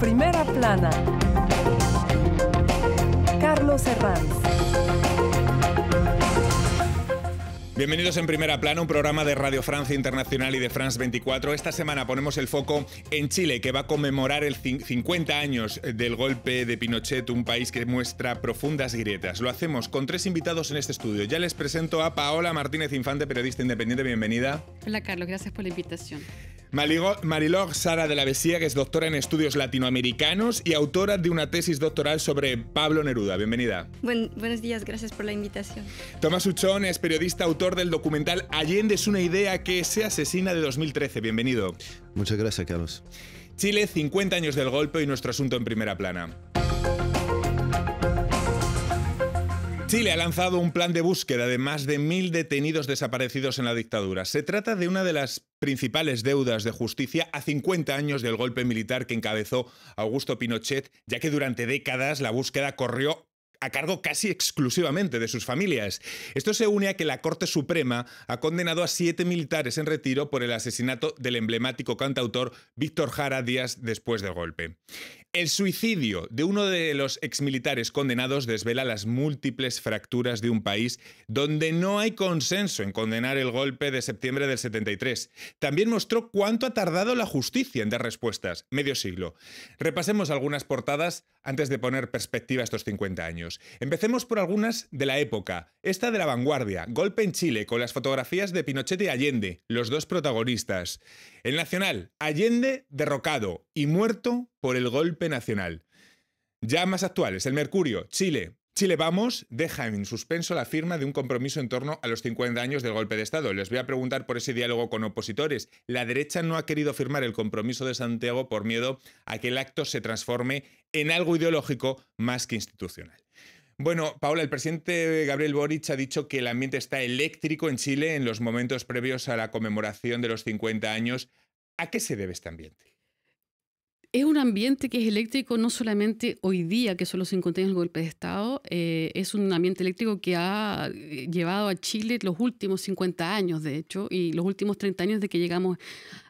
Primera plana. Carlos Herranz. Bienvenidos en Primera Plana, un programa de Radio Francia Internacional y de France 24. Esta semana ponemos el foco en Chile, que va a conmemorar el 50 años del golpe de Pinochet, un país que muestra profundas grietas. Lo hacemos con tres invitados en este estudio. Ya les presento a Paola Martínez Infante, periodista independiente. Bienvenida. Hola, Carlos. Gracias por la invitación. Marilor Sara de la Besía, que es doctora en estudios latinoamericanos y autora de una tesis doctoral sobre Pablo Neruda. Bienvenida. buenos días, gracias por la invitación. Tomás Uchón es periodista, autor del documental Allende es una idea que se asesina de 2013. Bienvenido. Muchas gracias, Carlos. Chile, 50 años del golpe y nuestro asunto en primera plana. Chile ha lanzado un plan de búsqueda de más de mil detenidos desaparecidos en la dictadura. Se trata de una de las principales deudas de justicia a 50 años del golpe militar que encabezó Augusto Pinochet, ya que durante décadas la búsqueda corrió a cargo casi exclusivamente de sus familias. Esto se une a que la Corte Suprema ha condenado a siete militares en retiro por el asesinato del emblemático cantautor Víctor Jara días después del golpe. El suicidio de uno de los exmilitares condenados desvela las múltiples fracturas de un país donde no hay consenso en condenar el golpe de septiembre del 73. También mostró cuánto ha tardado la justicia en dar respuestas, medio siglo. Repasemos algunas portadas antes de poner perspectiva a estos 50 años. Empecemos por algunas de la época. Esta de la vanguardia, golpe en Chile, con las fotografías de Pinochet y Allende, los dos protagonistas. El Nacional, Allende derrocado y muerto por el golpe nacional. Ya más actuales, el Mercurio, Chile. Chile Vamos deja en suspenso la firma de un compromiso en torno a los 50 años del golpe de Estado. Les voy a preguntar por ese diálogo con opositores. La derecha no ha querido firmar el compromiso de Santiago por miedo a que el acto se transforme en algo ideológico más que institucional. Bueno, Paula, el presidente Gabriel Boric ha dicho que el ambiente está eléctrico en Chile en los momentos previos a la conmemoración de los 50 años. ¿A qué se debe este ambiente? es un ambiente que es eléctrico no solamente hoy día, que son los 50 años del golpe de Estado, eh, es un ambiente eléctrico que ha eh, llevado a Chile los últimos 50 años, de hecho, y los últimos 30 años de que llegamos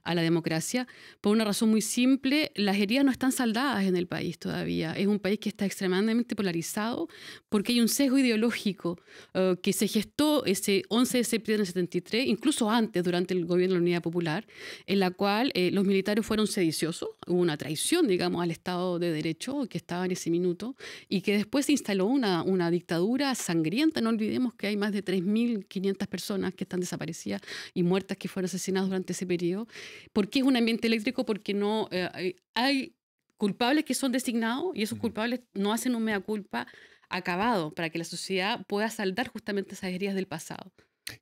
a la democracia, por una razón muy simple, las heridas no están saldadas en el país todavía. Es un país que está extremadamente polarizado porque hay un sesgo ideológico eh, que se gestó ese 11 de septiembre del 73, incluso antes, durante el gobierno de la Unidad Popular, en la cual los militares fueron sediciosos, hubo una traición digamos, al Estado de Derecho que estaba en ese minuto y que después se instaló una, una dictadura sangrienta. No olvidemos que hay más de 3.500 personas que están desaparecidas y muertas que fueron asesinadas durante ese periodo. ¿Por qué es un ambiente eléctrico? Porque no eh, eh, hay culpables que son designados y esos culpables no hacen un mea culpa acabado para que la sociedad pueda saldar justamente esas heridas del pasado.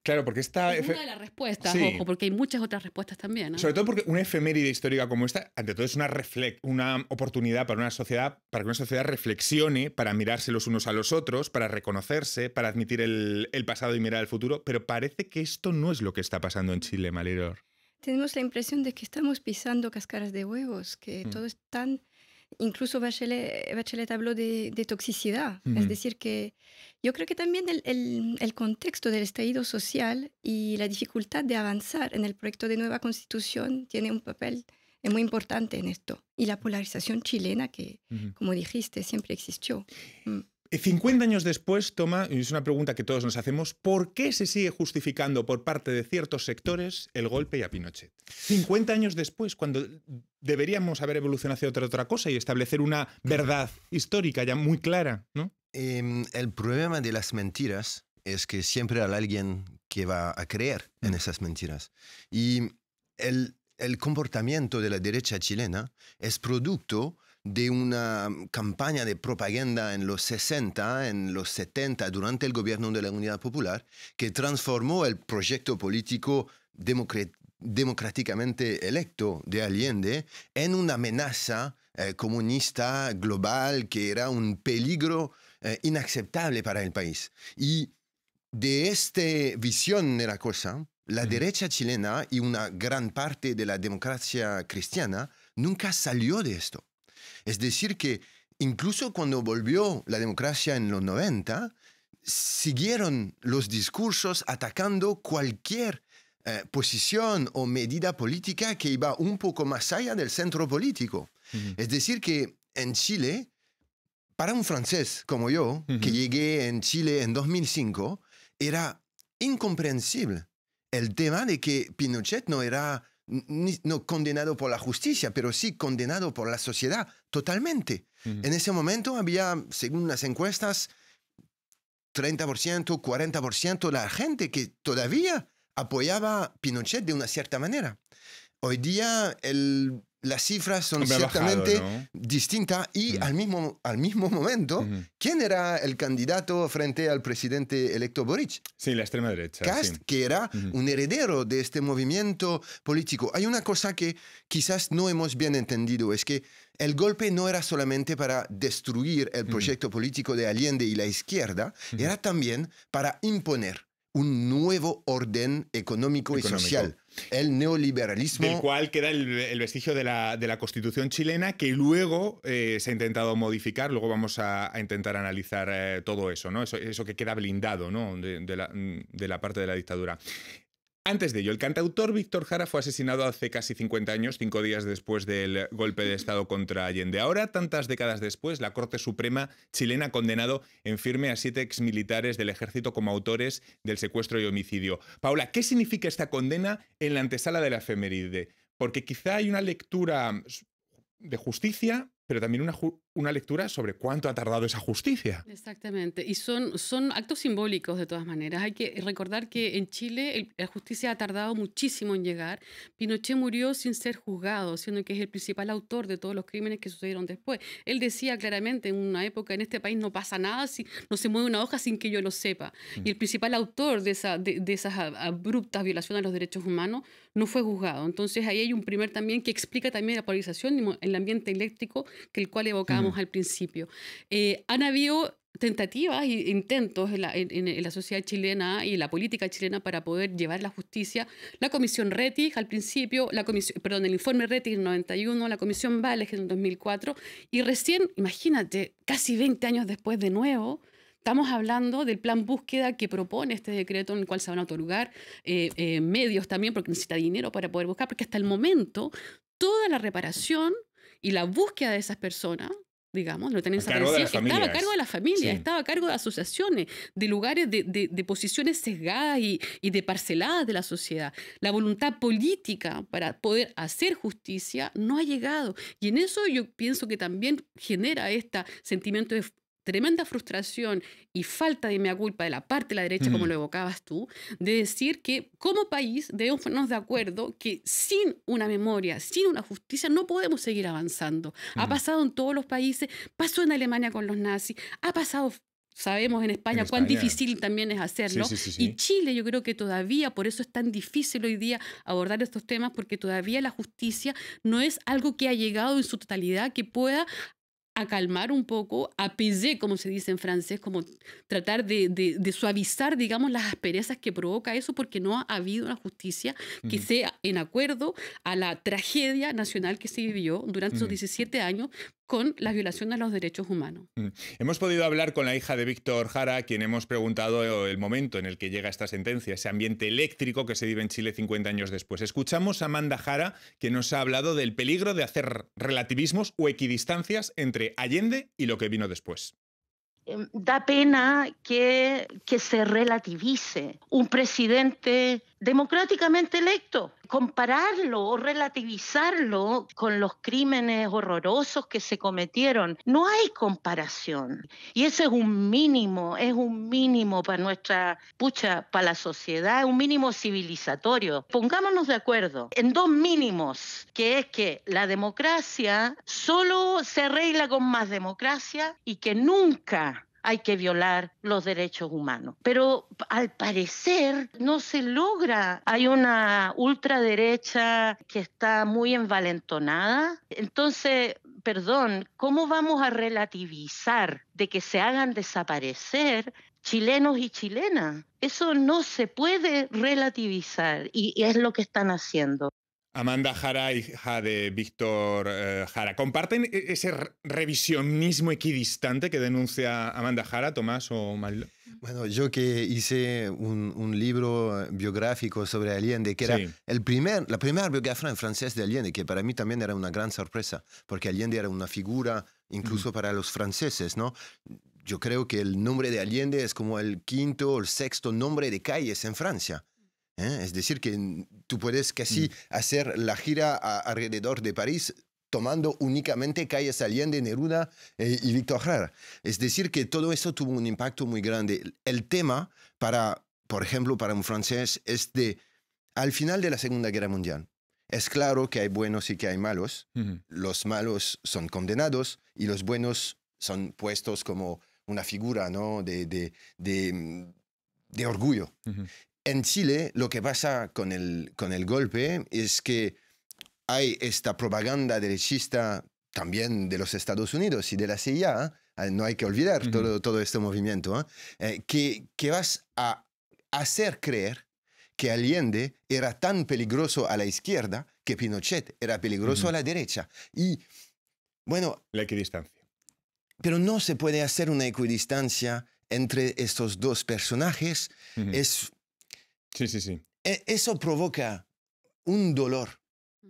Claro, porque esta... Es una de las respuestas, ojo, porque hay muchas otras respuestas también. Sobre todo porque una efeméride histórica como esta, ante todo, es una, una oportunidad para una sociedad, para que una sociedad reflexione, para mirarse los unos a los otros, para reconocerse, para admitir el, pasado y mirar al futuro, pero parece que esto no es lo que está pasando en Chile, Maleror. Tenemos la impresión de que estamos pisando cascaras de huevos, que mm. todo es tan incluso Bachelet, Bachelet habló de, toxicidad. Es decir, que yo creo que también el, contexto del estallido social y la dificultad de avanzar en el proyecto de nueva constitución tiene un papel eh, muy importante en esto. Y la polarización chilena que, como dijiste, siempre existió. Mm. 50 eh, años después, toma, y es una pregunta que todos nos hacemos, ¿por qué se sigue justificando por parte de ciertos sectores el golpe y a Pinochet? 50 años después, cuando deberíamos haber evolucionado hacia otra, otra cosa y establecer una verdad histórica ya muy clara, ¿no? Em, el problema de las mentiras es que siempre hay alguien que va a creer en mm. esas mentiras. Y el, el comportamiento de la derecha chilena es producto de una mm, campaña de propaganda en los 60, en los 70, durante el gobierno de la Unidad Popular, que transformó el proyecto político democráticamente electo de Allende en una amenaza eh, comunista global que era un peligro eh, inaceptable para el país. Y de esta visión de la cosa, la derecha chilena y una gran parte de la democracia cristiana nunca salió de esto. Es decir, que incluso cuando volvió la democracia en los 90, siguieron los discursos atacando cualquier eh, posición o medida política que iba un poco más allá del centro político. Es decir, que en Chile, para un francés como yo, que llegué en Chile en 2005, era incomprensible el tema de que Pinochet no era no condenado por la justicia, pero sí condenado por la sociedad totalmente. En ese momento había, según las encuestas, 30%, 40% de la gente que todavía apoyaba a Pinochet de una cierta manera. Hoy día el las cifras son ciertamente distintas y mm. al, mismo, al mismo momento, ¿quién era el candidato frente al presidente electo Boric? Sí, la extrema derecha. Cast, que era un heredero de este movimiento político. Hay una cosa que quizás no hemos bien entendido, es que el golpe no era solamente para destruir el proyecto político de Allende y la izquierda, era también para imponer un nuevo orden económico, y social. El neoliberalismo. Del cual queda el, vestigio de la, de la, Constitución chilena, que luego eh, se ha intentado modificar. Luego vamos a, intentar analizar eh, todo eso, ¿no? Eso, que queda blindado, ¿no? la, de la parte de la dictadura. Antes de ello, el cantautor Víctor Jara fue asesinado hace casi 50 años, cinco días después del golpe de Estado contra Allende. Ahora, tantas décadas después, la Corte Suprema chilena ha condenado en firme a siete exmilitares del ejército como autores del secuestro y homicidio. Paula, ¿qué significa esta condena en la antesala de la efeméride? Porque quizá hay una lectura de justicia pero también una, una, lectura sobre cuánto ha tardado esa justicia. Exactamente, y son, son actos simbólicos de todas maneras. Hay que recordar que en Chile la justicia ha tardado muchísimo en llegar. Pinochet murió sin ser juzgado, siendo que es el principal autor de todos los crímenes que sucedieron después. Él decía claramente en una época, en este país no pasa nada, si, no se mueve una hoja sin que yo lo sepa. Mm. Y el principal autor de, esa, de, de esas abruptas violaciones a los derechos humanos no fue juzgado. Entonces ahí hay un primer también que explica también la polarización en el ambiente eléctrico que el cual evocábamos mm. al principio. Eh, han habido tentativas e intentos en la, en, la, sociedad chilena y en la política chilena para poder llevar la justicia. La comisión Rettig al principio, la comisión, perdón, el informe Rettig en 91, la comisión Vales en 2004 y recién, imagínate, casi 20 años después de nuevo, Estamos hablando del plan búsqueda que propone este decreto en el cual se van a otorgar eh, eh, medios también, porque necesita dinero para poder buscar, porque hasta el momento toda la reparación y la búsqueda de esas personas, digamos, lo tenían estaba a cargo de la familia, estaba a cargo de asociaciones, de lugares, de, posiciones sesgadas y, y, de parceladas de la sociedad. La voluntad política para poder hacer justicia no ha llegado. Y en eso yo pienso que también genera este sentimiento de tremenda frustración y falta de mea culpa de la parte de la derecha, como mm. lo evocabas tú, de decir que como país debemos ponernos de acuerdo que sin una memoria, sin una justicia, no podemos seguir avanzando. Ha mm. pasado en todos los países, pasó en Alemania con los nazis, ha pasado sabemos en España, cuán difícil también es hacerlo. y Chile yo creo que todavía, por eso es tan difícil hoy día abordar estos temas, porque todavía la justicia no es algo que ha llegado en su totalidad que pueda a calmar un poco, a apaiser, como se dice en francés, como tratar de, suavizar, digamos, las asperezas que provoca eso, porque no ha habido una justicia que sea en acuerdo a la tragedia nacional que se vivió durante esos 17 años con la violación de los derechos humanos. Mm. Hemos podido hablar con la hija de Víctor Jara, quien hemos preguntado el momento en el que llega esta sentencia, ese ambiente eléctrico que se vive en Chile 50 años después. Escuchamos a Amanda Jara, que nos ha hablado del peligro de hacer relativismos o equidistancias entre Allende y lo que vino después. Em, da pena que, se relativice un presidente democráticamente electo. Compararlo o relativizarlo con los crímenes horrorosos que se cometieron, no hay comparación. Y ese es un mínimo, es un mínimo para nuestra, pucha, para la sociedad, un mínimo civilizatorio. Pongámonos de acuerdo en dos mínimos, que es que la democracia solo se arregla con más democracia y que nunca hay que violar los derechos humanos. Pero al parecer no se logra. Hay una ultraderecha que está muy envalentonada. Entonces, perdón, ¿cómo vamos a relativizar de que se hagan desaparecer chilenos y chilenas? Eso no se puede relativizar y es lo que están haciendo. Amanda Jara, hija de Víctor eh, Jara. ¿Comparten e-, ese revisionismo equidistante que denuncia Amanda Jara, Tomás o Mariló? Bueno, yo que hice un, libro biográfico sobre Allende, que era el primer, la primera biografía en francés de Allende, que para mí también era una gran sorpresa, porque Allende era una figura incluso para los franceses, ¿no? Yo creo que el nombre de Allende es como el quinto o el sexto nombre de calles en Francia. ¿eh? Es decir, que tú puedes casi mm. hacer la gira alrededor de París tomando únicamente calles Allende, Neruda eh, y Victor Herrera. Es decir, que todo eso tuvo un impacto muy grande. El tema para, por ejemplo, para un francés es de, al final de la Segunda Guerra Mundial, es claro que hay buenos y que hay malos. Los malos son condenados y los buenos son puestos como una figura ¿no? de, de, mm, orgullo en Chile lo que pasa con el, con el golpe es que hay esta propaganda derechista también de los Estados Unidos y de la CIA, ah, no hay que olvidar todo, todo este movimiento, ah, eh, que, que vas a hacer creer que Allende era tan peligroso a la izquierda que Pinochet era peligroso a la derecha. Y, bueno... La equidistancia. Pero no se puede hacer una equidistancia entre estos dos personajes. Es Sí, sí, sí. E, eso provoca un dolor,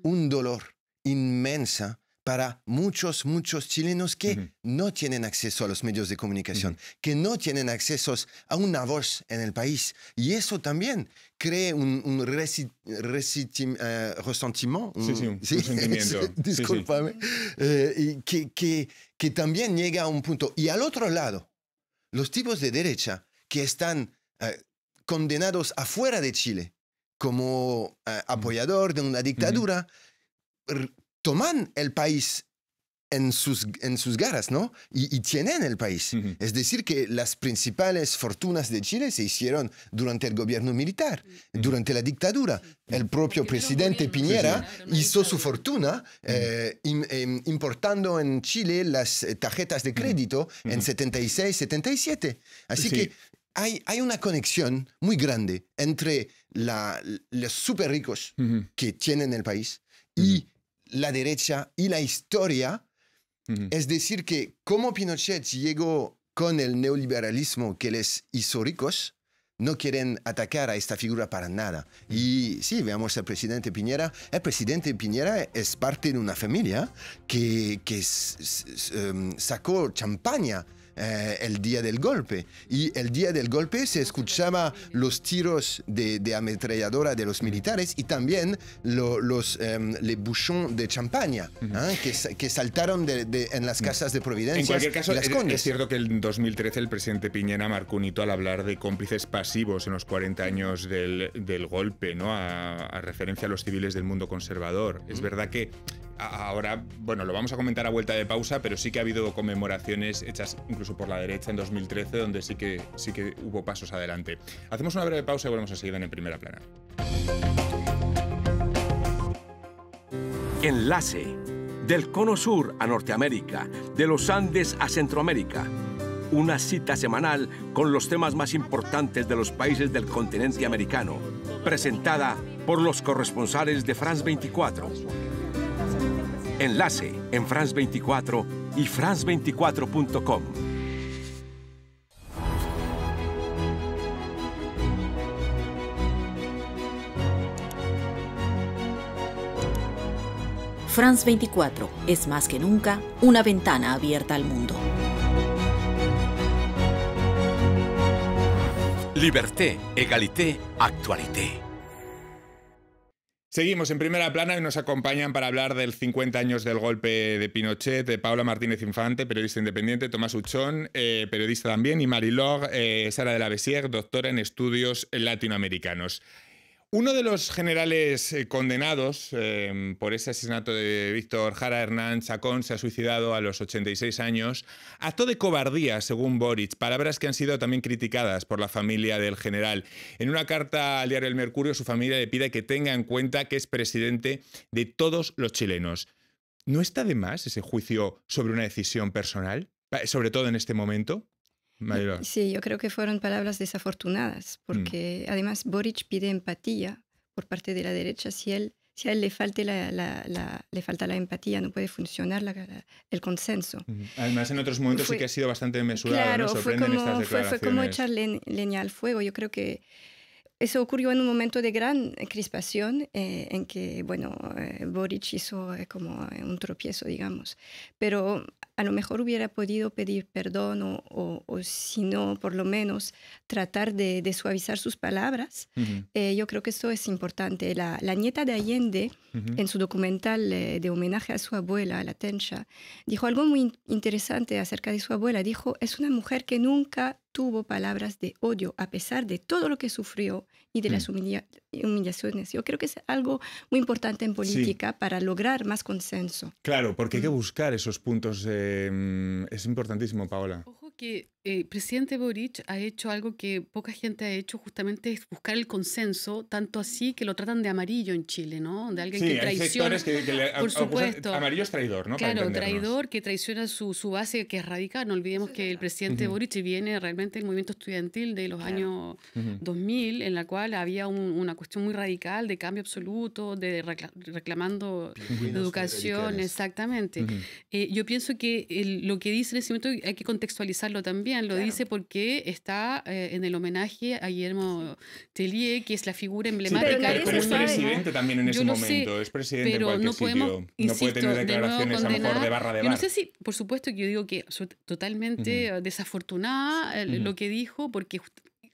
un dolor inmensa para muchos, muchos chilenos que no tienen acceso a los medios de comunicación, que no tienen acceso a una voz en el país. Y eso también crea un, resentimiento. sí, eh, y que también llega a un punto. Y al otro lado, los tipos de derecha que están eh, condenados afuera de Chile como eh, apoyador de una dictadura, toman el país en sus, en sus garras, ¿no? Y, tienen el país. Es decir, que las principales fortunas de Chile se hicieron durante el gobierno militar, durante la dictadura. El propio presidente Piñera hizo su fortuna eh, em, importando en Chile las eh, tarjetas de crédito en 76, 77. Así que hay, una conexión muy grande entre la, los súper ricos que tienen el país y la derecha y la historia. Es decir, que como Pinochet llegó con el neoliberalismo que les hizo ricos, no quieren atacar a esta figura para nada. Y sí, veamos al presidente Piñera. El presidente Piñera es parte de una familia que, em, sacó champaña eh, el día del golpe. Y el día del golpe se escuchaba los tiros de, ametralladora de los militares y también los eh, de champaña ah, que, saltaron en las casas de Providencia. En cualquier caso, es, cierto que en 2013 el presidente Piñera marcó un hito al hablar de cómplices pasivos en los 40 años del, golpe, ¿no? A, referencia a los civiles del mundo conservador. Es verdad que ahora, bueno, lo vamos a comentar a vuelta de pausa, pero sí que ha habido conmemoraciones hechas incluso por la derecha en 2013, donde sí que, sí que hubo pasos adelante. Hacemos una breve pausa y volvemos a seguir en primera plana. Enlace. Del Cono Sur a Norteamérica, de los Andes a Centroamérica. Una cita semanal con los temas más importantes de los países del continente americano, presentada por los corresponsales de France 24. Enlace en France 24 y france24.com. France 24 es más que nunca una ventana abierta al mundo. Liberté, egalité actualité. Seguimos en primera plana y nos acompañan para hablar del 50 años del golpe de Pinochet, de Paula Martínez Infante, periodista independiente, Tomás Uchón, eh, periodista también, y Marilor, eh, Sara de la Bessier, doctora en estudios latinoamericanos. Uno de los generales eh, condenados em, por ese asesinato de Víctor Jara Hernán Chacón se ha suicidado a los 86 años. Acto de cobardía, según Boric, palabras que han sido también criticadas por la familia del general. En una carta al diario El Mercurio, su familia le pide que tenga en cuenta que es presidente de todos los chilenos. ¿No está de más ese juicio sobre una decisión personal, sobre todo en este momento? Sí, yo creo que fueron palabras desafortunadas, mm. porque además Boric pide empatía por parte de la derecha. Si, él, si a él le, falte la, le falta la empatía, no puede funcionar la, el consenso. Además, en otros momentos sí que ha sido bastante mesurado. Claro, fue, como, como echarle leña al fuego. Yo creo que eso ocurrió en un momento de gran eh, crispación eh, en que, bueno, eh, Boric hizo como un tropiezo, digamos. Pero a lo mejor hubiera podido pedir perdón o, si no, por lo menos tratar de, suavizar sus palabras. Eh, yo creo que esto es importante. La, nieta de Allende, en su documental eh, de homenaje a su abuela, a la Tencha, dijo algo muy interesante acerca de su abuela. Dijo, es una mujer que nunca tuvo palabras de odio a pesar de todo lo que sufrió y de las mm. humillaciones. Yo creo que es algo muy importante en política para lograr más consenso. Claro, porque hay que mm. buscar esos puntos. Eh, mm, es importantísimo, Paola. Ojo que eh, presidente Boric ha hecho algo que poca gente ha hecho, justamente es buscar el consenso, tanto así que lo tratan de amarillo en Chile, ¿no? De alguien que traiciona. Hay sectores que, le, Amarillo es traidor, ¿no? Claro, traidor que traiciona su, base, que es radical. No olvidemos que el presidente Boric viene realmente del movimiento estudiantil de los años 2000, en la cual había una cuestión muy radical de cambio absoluto, de reclamando educación, exactamente. Eh, yo pienso que lo que dice en ese momento hay que contextualizarlo también lo dice porque está eh, en el homenaje a Guillermo Tellier, que es la figura emblemática. Sí, pero, es presidente también en ese momento, es presidente pero en no podemos, no puede tener declaraciones a lo mejor de barra de barra. No sé si, por supuesto que yo digo que totalmente desafortunada eh, lo que dijo, porque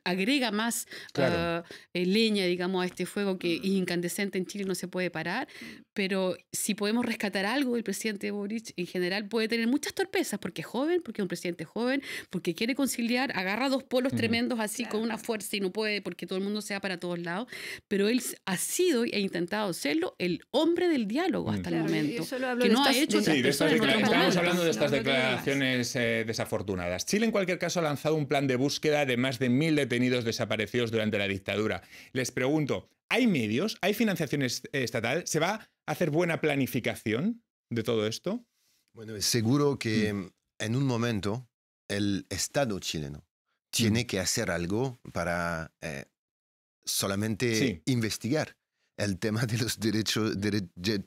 agrega más ah, eh, leña, digamos, a este fuego que incandescente en Chile no se puede parar. Mm. Pero si podemos rescatar algo, el presidente Boric en general puede tener muchas torpezas porque es joven, porque es un presidente joven, porque quiere conciliar, agarra dos polos tremendos así con una fuerza y no puede porque todo el mundo sea para todos lados. Pero él ha sido y e ha intentado serlo el hombre del diálogo mm. hasta el momento. que no ha hecho. estamos hablando de estas declaraciones eh, desafortunadas. Chile, en cualquier caso, ha lanzado un plan de búsqueda de más de mil detenidos desaparecidos durante la dictadura. Les pregunto, ¿hay medios? ¿Hay financiación estatal? ¿Se va a hacer buena planificación de todo esto? Bueno, seguro que mm. en un momento el Estado chileno tiene mm. que hacer algo para eh, solamente investigar el tema de los derechos,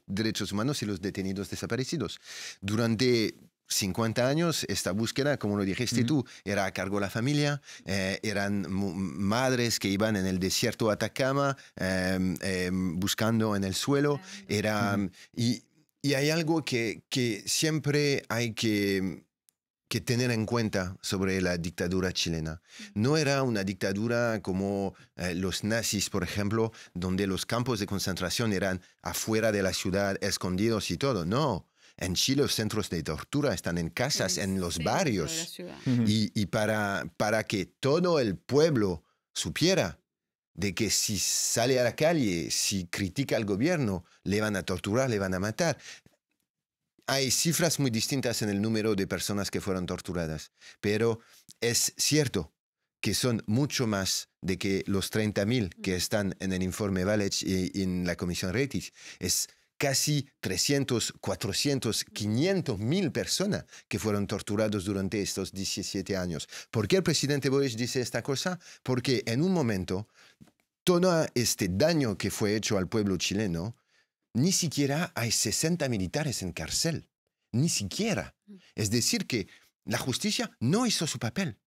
derechos humanos y los detenidos desaparecidos. Durante 50 años, esta búsqueda, como lo dijiste tú, era a cargo de la familia, eh, eran madres que iban en el desierto Atacama em, em, buscando en el suelo, y, hay algo que, siempre hay que, tener en cuenta sobre la dictadura chilena. No era una dictadura como eh, los nazis, por ejemplo, donde los campos de concentración eran afuera de la ciudad, escondidos y todo. No, en Chile los centros de tortura están en casas, en los barrios. Y, para, para que todo el pueblo supiera de que si sale a la calle, si critica al gobierno, le van a torturar, le van a matar. Hay cifras muy distintas en el número de personas que fueron torturadas, pero es cierto que son mucho más de que los 30.000 que están en el informe Valech y en la comisión Retis. Es casi 300, 400, 500 mil personas que fueron torturados durante estos 17 años. ¿Por qué el presidente Boris dice esta cosa? Porque en un momento, todo este daño que fue hecho al pueblo chileno, ni siquiera hay 60 militares en cárcel. Ni siquiera. Es decir, que la justicia no hizo su papel.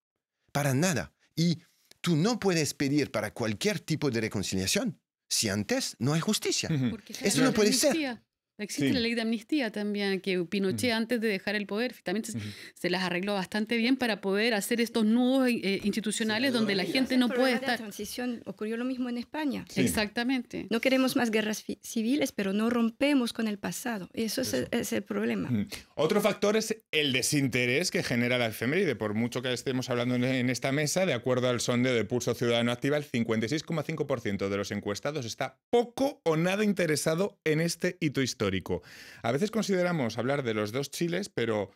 Para nada. Y tú no puedes pedir para cualquier tipo de reconciliación si antes no hay justicia. Porque Eso no puede ser. Existe la ley de amnistía también, que Pinochet antes de dejar el poder también se, las arregló bastante bien para poder hacer estos nudos eh, eh, institucionales donde la gente no puede estar. La transición ocurrió lo mismo en España. Exactamente. No queremos más guerras civiles, pero no rompemos con el pasado. Eso, Es, el, problema. Otro factor es el desinterés que genera la efeméride. Por mucho que estemos hablando en esta mesa, de acuerdo al sondeo de Pulso Ciudadano Activa, el 56,5% de los encuestados está poco o nada interesado en este hito histórico. A veces consideramos hablar de los dos Chiles, pero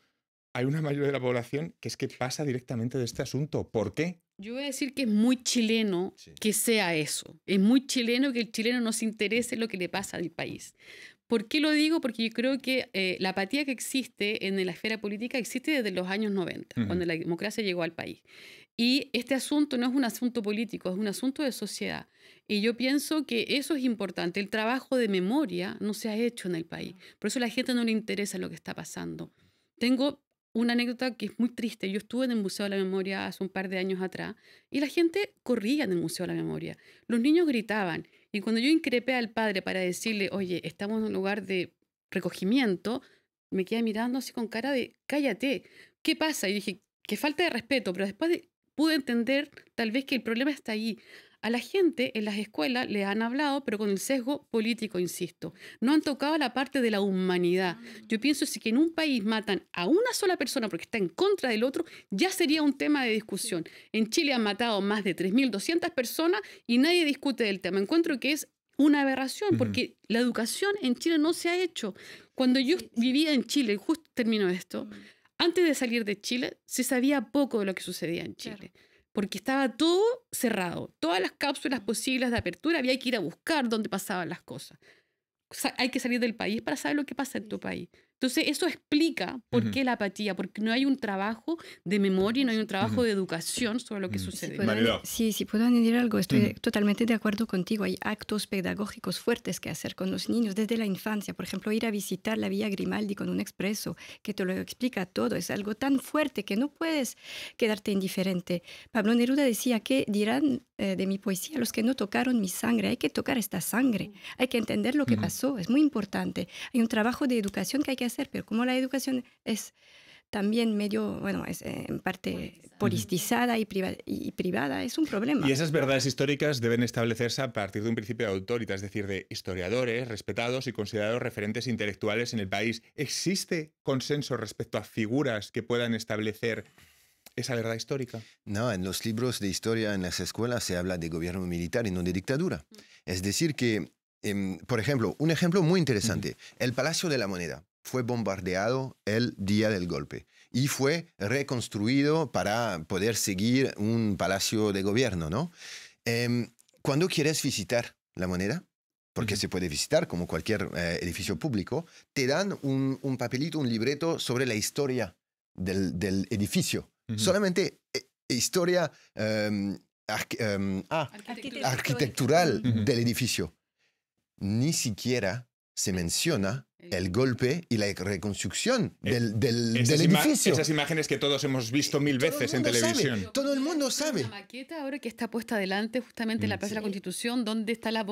hay una mayoría de la población que es que pasa directamente de este asunto. ¿Por qué? Yo voy a decir que es muy chileno que sea eso. Es muy chileno que el chileno nos interese lo que le pasa al país. ¿Por qué lo digo? Porque yo creo que eh, la apatía que existe en la esfera política existe desde los años 90, cuando la democracia llegó al país. Y este asunto no es un asunto político, es un asunto de sociedad. Y yo pienso que eso es importante. El trabajo de memoria no se ha hecho en el país. Por eso la gente no le interesa lo que está pasando. Tengo una anécdota que es muy triste. Yo estuve en el Museo de la Memoria hace un par de años atrás y la gente corría en el Museo de la Memoria. Los niños gritaban. Y cuando yo increpé al padre para decirle, oye, estamos en un lugar de recogimiento, me quedé mirando así con cara de, cállate, ¿qué pasa? Y dije, qué falta de respeto. Pero después pude entender tal vez que el problema está ahí. A la gente en las escuelas le han hablado, pero con el sesgo político, insisto. No han tocado la parte de la humanidad. Ah. Yo pienso si que en un país matan a una sola persona porque está en contra del otro, ya sería un tema de discusión. En Chile han matado más de 3.200 personas y nadie discute del tema. Encuentro que es una aberración, porque la educación en Chile no se ha hecho. Cuando yo vivía en Chile, justo termino esto, mm. antes de salir de Chile, se sabía poco de lo que sucedía en Chile porque estaba todo cerrado. Todas las cápsulas posibles de apertura había que ir a buscar dónde pasaban las cosas. hay que salir del país para saber lo que pasa en tu país. Entonces, eso explica por qué la apatía, porque no hay un trabajo de memoria, no hay un trabajo de educación sobre lo que sucede. sí, si puedo añadir algo, estoy totalmente de acuerdo contigo. Hay actos pedagógicos fuertes que hacer con los niños desde la infancia. Por ejemplo, ir a visitar la Vía Grimaldi con un expreso que te lo explica todo. Es algo tan fuerte que no puedes quedarte indiferente. Pablo Neruda decía que dirán eh, de mi poesía los que no tocaron mi sangre. Hay que tocar esta sangre. Mm. Hay que entender lo que pasó. Es muy importante. Hay un trabajo de educación que hay que hacer pero como la educación es también medio, bueno, es eh, en parte politizada y, y, privada, es un problema. Y esas verdades históricas deben establecerse a partir de un principio de autoridad, es decir, de historiadores respetados y considerados referentes intelectuales en el país. ¿Existe consenso respecto a figuras que puedan establecer esa verdad histórica. No, en los libros de historia en las escuelas se habla de gobierno militar y no de dictadura. Mm. Es decir, que, em, por ejemplo, un ejemplo muy interesante, el Palacio de la Moneda fue bombardeado el día del golpe y fue reconstruido para poder seguir un palacio de gobierno, ¿no? Em, cuando quieres visitar la moneda, porque se puede visitar como cualquier eh, edificio público, te dan un, papelito, un libreto sobre la historia del, edificio. Solamente eh, historia em, em, ah, arquitectural, del edificio. Ni siquiera se menciona el golpe y la reconstrucción eh, del, esas edificio. Esas imágenes que todos hemos visto mil veces en televisión. todo el mundo sabe. La maqueta ahora que está puesta adelante justamente en la mm. Plaza de la Constitución, donde está la,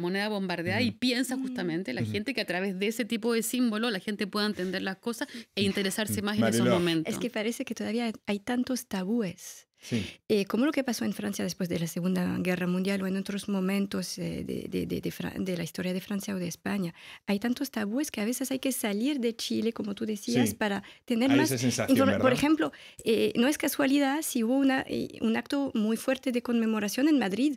moneda bombardeada y piensa justamente la gente que a través de ese tipo de símbolo la gente pueda entender las cosas e interesarse mm. más en esos momentos. Es que parece que todavía hay tantos tabúes eh, como lo que pasó en Francia después de la Segunda Guerra Mundial o en otros momentos eh, de, la historia de Francia o de España, hay tantos tabúes que a veces hay que salir de Chile, como tú decías, para tener más... por ejemplo, eh, no es casualidad si hubo un acto muy fuerte de conmemoración en Madrid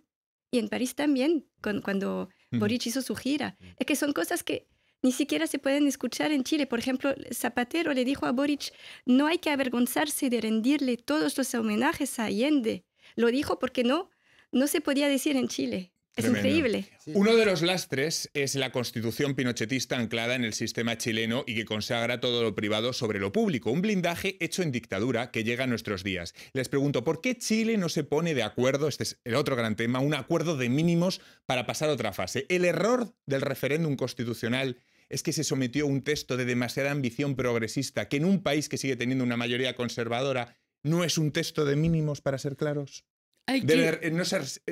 y en París también, cuando Boric hizo su gira. Mm. Es que son cosas que ni siquiera se pueden escuchar en Chile. Por ejemplo, Zapatero le dijo a Boric, no hay que avergonzarse de rendirle todos los homenajes a Allende. Lo dijo porque no, no se podía decir en Chile. Es increíble. Uno de los lastres es la constitución pinochetista anclada en el sistema chileno y que consagra todo lo privado sobre lo público, un blindaje hecho en dictadura que llega a nuestros días. Les pregunto, ¿por qué Chile no se pone de acuerdo, este es el otro gran tema, un acuerdo de mínimos para pasar a otra fase? El error del referéndum constitucional es que se sometió a un texto de demasiada ambición progresista, que en un país que sigue teniendo una mayoría conservadora no es un texto de mínimos, para ser claros.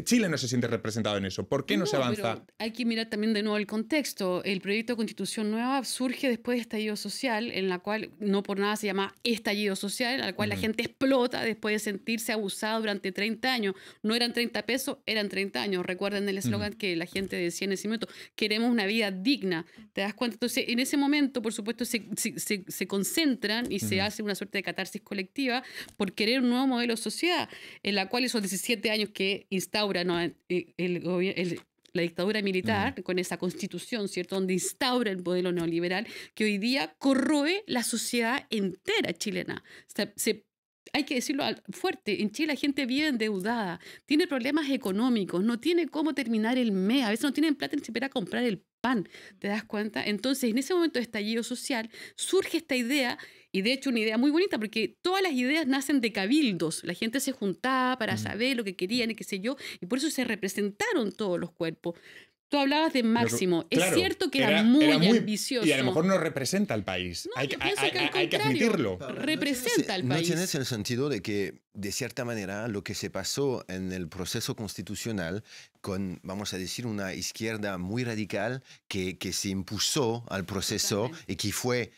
Chile no se siente representado en eso. ¿Por qué no, se avanza? hay que mirar también de nuevo el contexto. El proyecto de Constitución Nueva surge después de estallido social, en la cual no por nada se llama estallido social, en la cual la gente explota después de sentirse abusado durante 30 años. No eran 30 pesos, eran 30 años. Recuerden el eslogan que la gente decía en ese momento, queremos una vida digna. ¿Te das cuenta? Entonces, en ese momento, por supuesto, se, concentran y se hace una suerte de catarsis colectiva por querer un nuevo modelo de sociedad, en la cual esos siete años que instaura el, la dictadura militar, con esa constitución, ¿cierto?, donde instaura el modelo neoliberal, que hoy día corroe la sociedad entera chilena. hay que decirlo fuerte, en Chile la gente vive endeudada, tiene problemas económicos, no tiene cómo terminar el mes, a veces no tienen plata ni siquiera comprar el pan, ¿te das cuenta? Entonces, en ese momento de estallido social surge esta idea y de hecho, una idea muy bonita, porque todas las ideas nacen de cabildos. La gente se juntaba para mm. saber lo que querían y qué sé yo, y por eso se representaron todos los cuerpos. Tú hablabas de Máximo. es cierto que era, muy ambicioso. Y a lo mejor no representa al país. hay, que, hay, que admitirlo. Representa al país. No tienes el sentido de que, de cierta manera, lo que se pasó en el proceso constitucional con, vamos a decir, una izquierda muy radical que, que se impuso al proceso y que fue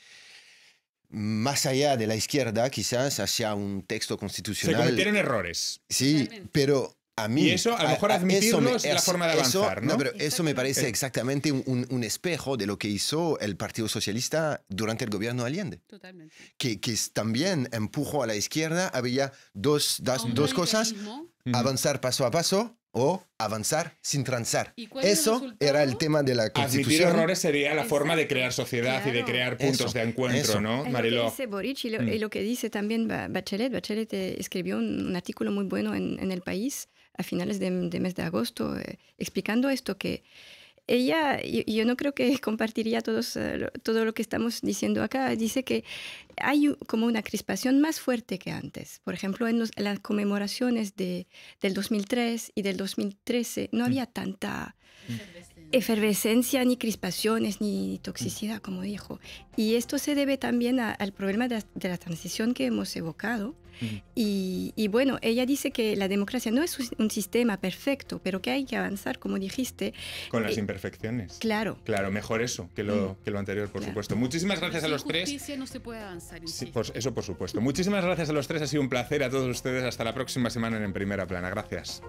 más allá de la izquierda, quizás hacia un texto constitucional. Se cometieron errores. Sí, pero a mí. Y eso, a lo mejor admitirlo es la forma de avanzar. ¿no? pero eso me parece exactamente un, espejo de lo que hizo el Partido Socialista durante el gobierno de Allende. Totalmente. Que, también empujó a la izquierda, había dos, dos cosas: avanzar paso a paso o avanzar sin transar. Eso era el tema de la Constitución. Admitir errores sería la forma de crear sociedad y de crear puntos de encuentro, ¿no, Mariló? Lo que dice Boric mm. y lo, que dice también Bachelet. Bachelet eh, escribió un, artículo muy bueno en, El País a finales de, mes de agosto eh, explicando esto que ella, yo, yo, no creo que compartiría todos, eh, todo lo que estamos diciendo acá, dice que hay como una crispación más fuerte que antes. Por ejemplo, en, las conmemoraciones del 2003 y del 2013 no mm. había tanta efervescencia, ni crispaciones, ni toxicidad, mm. como dijo. Y esto se debe también al problema de la transición que hemos evocado y, bueno, ella dice que la democracia no es un sistema perfecto, pero que hay que avanzar, como dijiste. Con las eh, imperfecciones. Claro. Claro, mejor eso que lo, mm. que lo anterior, por supuesto. Muchísimas gracias a los tres. no se puede avanzar. Sí, eso, por supuesto. Muchísimas gracias a los tres. Ha sido un placer a todos ustedes. Hasta la próxima semana en Primera Plana. Gracias.